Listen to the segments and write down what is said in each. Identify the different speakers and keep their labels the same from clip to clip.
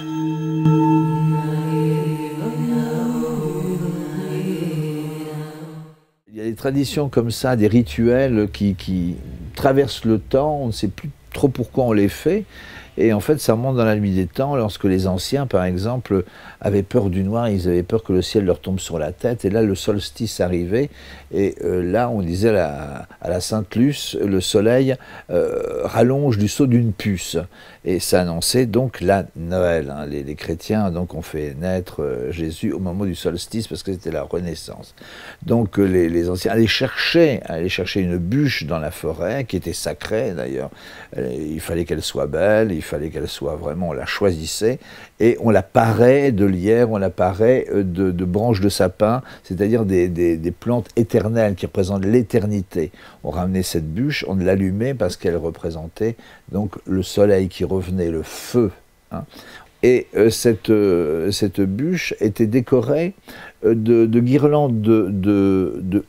Speaker 1: Il y a des traditions comme ça, des rituels qui, traversent le temps, on ne sait plus trop pourquoi on les fait. Et en fait, ça remonte dans la nuit des temps, lorsque les anciens, par exemple, avaient peur du noir, ils avaient peur que le ciel leur tombe sur la tête. Et là, le solstice arrivait. Et euh, là, on disait à la, à la, Sainte Luce, le soleil euh, rallonge du saut d'une puce. Et ça annonçait donc la Noël. Hein. Les, chrétiens donc ont fait naître euh, Jésus au moment du solstice parce que c'était la Renaissance. Donc les, anciens allaient chercher, allaient chercher une bûche dans la forêt qui était sacrée d'ailleurs. Il fallait qu'elle soit belle fallait qu'elle soit vraiment, on la choisissait, et on la parait de lierre, on la parait euh, de, branches de sapin, c'est-à-dire des, plantes éternelles qui représentent l'éternité. On ramenait cette bûche, on l'allumait parce qu'elle représentait donc le soleil qui revenait, le feu. Hein. Et euh, cette, euh, cette bûche était décorée de, guirlandes de, de, de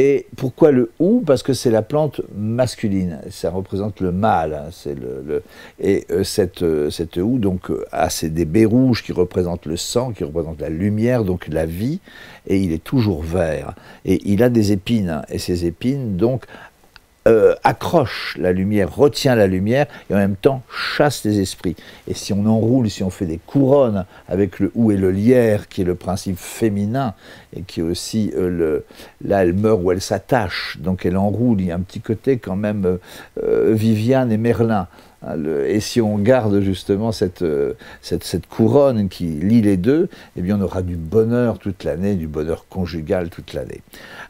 Speaker 1: et pourquoi le hou Parce que c'est la plante masculine, ça représente le mâle. Hein, le, Et euh, cette, euh, donc, euh, a c'est des baies rouges qui représentent le sang, qui représentent la lumière, donc la vie, et il est toujours vert. Et il a des épines, hein, et ces épines, donc, accroche la lumière, retient la lumière et en même temps chasse les esprits. Et si on enroule, si on fait des couronnes avec le ou et le lierre, qui est le principe féminin et qui est aussi euh, le, là elle meurt ou elle s'attache, donc elle enroule. Il y a un petit côté quand même euh, euh, Viviane et Merlin. Ah, et si on garde justement euh, cette, cette, couronne qui lie les deux, eh bien on aura du bonheur toute l'année, du bonheur conjugal toute l'année.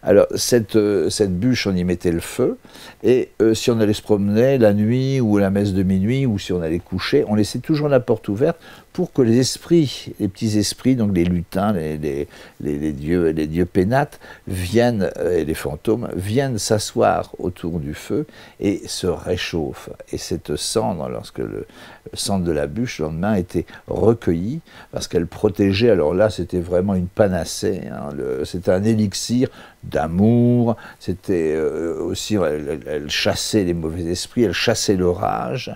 Speaker 1: Alors cette, euh, cette bûche, on y mettait le feu, et euh, si on allait se promener la nuit ou la messe de minuit, ou si on allait coucher, on laissait toujours la porte ouverte pour que les esprits, les petits esprits, donc les lutins, les, les, les, les dieux, les dieux pénates, viennent, et les fantômes, viennent s'asseoir autour du feu et se réchauffent. Et cette lorsque le, centre de la bûche, le lendemain, était recueilli, parce qu'elle protégeait, alors là, c'était vraiment une panacée, hein. c'était un élixir d'amour, c'était euh, aussi, elle, chassait les mauvais esprits, elle chassait l'orage,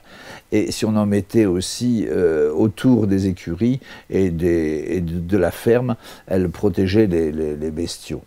Speaker 1: et si on en mettait aussi euh, autour des écuries et, de, la ferme, elle protégeait les bestiaux.